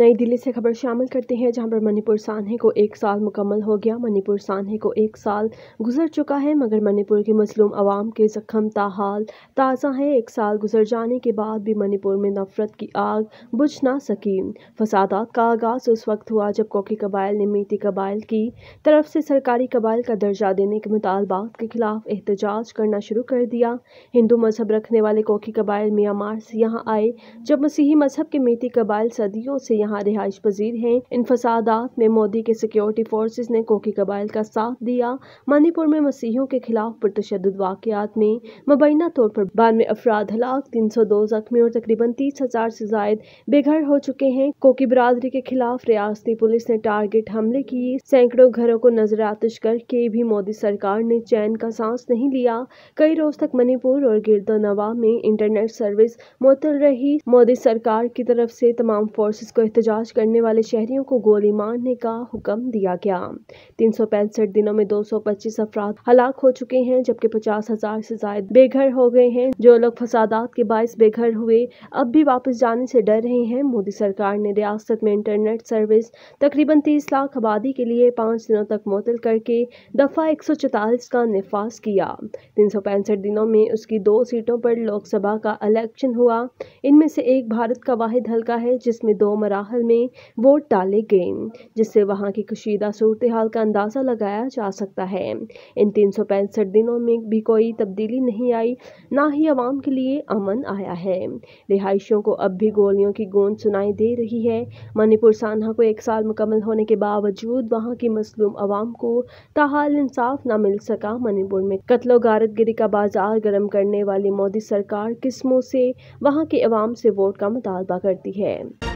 نئی دلی سے خبر شامل کرتے ہیں جہاں پر منی پور سانحے کو ایک سال مکمل ہو گیا منی پور سانحے کو ایک سال گزر چکا ہے مگر منی پور کے مظلوم عوام کے زخم تاحال تازہ ہیں ایک سال گزر جانے کے بعد بھی منی پور میں نفرت کی آگ بجھ نہ سکی فسادات کا آغاز اس وقت ہوا جب کوکی قبائل نے میتی قبائل کی طرف سے سرکاری قبائل کا درجہ دینے کے مطالبات کے خلاف احتجاج کرنا شروع کر دیا ہندو مذہب رکھنے والے کوکی قبائل مار سے یہاں آئے جب مسیحی مذہب کے میتی قبائل صدیوں سے یہاں رہائش پذیر ہیں ان فسادات میں مودی کے سیکیورٹی فورسز نے کوکی قبائل کا ساتھ دیا منی پور میں مسیحوں کے خلاف واقعات میں مبینہ طور پر بانوے افراد ہلاک تین سو دو زخمی اور تقریباً تیس ہزار سے زائد بے گھر ہو چکے ہیں کوکی برادری کے خلاف ریاستی پولیس نے ٹارگٹ حملے کی سینکڑوں گھروں کو نظر آتش کر کے بھی مودی سرکار نے چین کا سانس نہیں لیا کئی روز تک منی پور اور گرد و نوا میں انٹرنیٹ سروس معطل رہی مودی سرکار کی طرف سے تمام فورسز کو احتجاج کرنے والے شہریوں کو گولی مارنے کا حکم دیا گیا تین سو پینسٹھ دنوں میں دو سو پچیس افراد ہلاک ہو چکے ہیں جبکہ پچاس ہزار سے زائد بے بے گھر گھر ہو گئے ہیں جو لوگ فسادات کے باعث ہوئے اب بھی واپس جانے سے ڈر رہے ہیں مودی سرکار نے ریاست میں انٹرنیٹ سروس تقریباً تیس لاکھ آبادی کے لیے پانچ دنوں تک معطل کر کے دفعہ ایک سو چوتالیس کا نفاذ کیا تین سو پینسٹھ دنوں میں اس کی دو سیٹوں پر لوک سبھا کا الیکشن ہوا ان میں سے ایک بھارت کا واحد حلقہ ہے جس میں دو مراحل میں ووٹ ڈالے گئے جس سے وہاں کی کشیدہ صورتحال کا اندازہ لگایا جا سکتا ہے ان تین سو پینسٹھ دنوں میں بھی کوئی تبدیلی نہیں آئی نہ ہی عوام کے لیے امن آیا ہے رہائشیوں کو اب بھی گولیوں کی گونج سنائی دے رہی ہے منی پور سانحہ کو ایک سال مکمل ہونے کے باوجود وہاں کی مسلم عوام کو تاحال انصاف نہ مل سکا منی پور میں قتل و غارت گری کا بازار گرم کرنے والی مودی سرکار قسموں سے وہاں کی عوام سے ووٹ کا مطالبہ کرتی ہے